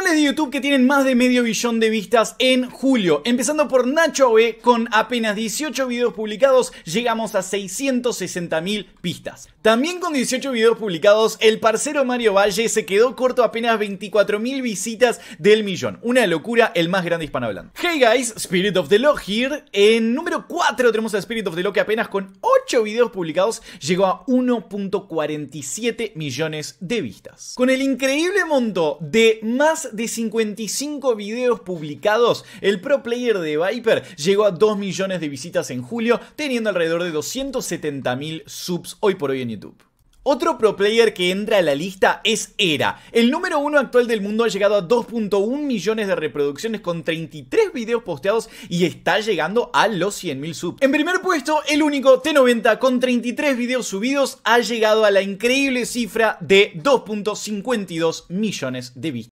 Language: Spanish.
canales de YouTube que tienen más de medio billón de vistas en julio. Empezando por Nacho B, con apenas 18 videos publicados llegamos a 660 mil vistas. También con 18 videos publicados, el parcero Mario Valle se quedó corto apenas 24 mil visitas del millón. Una locura, el más grande hispanohablante. Hey guys, Spirit of the Law here. En número 4 tenemos a Spirit of the Law que apenas con 8 8 videos publicados llegó a 1.47 millones de vistas. Con el increíble monto de más de 55 videos publicados, el Pro Player de Viper llegó a 2 millones de visitas en julio, teniendo alrededor de 270 mil subs hoy por hoy en YouTube. Otro pro player que entra a la lista es Era. El número uno actual del mundo ha llegado a 2.1 millones de reproducciones con 33 videos posteados y está llegando a los 100.000 subs. En primer puesto, el único T90 con 33 videos subidos ha llegado a la increíble cifra de 2.52 millones de vistas.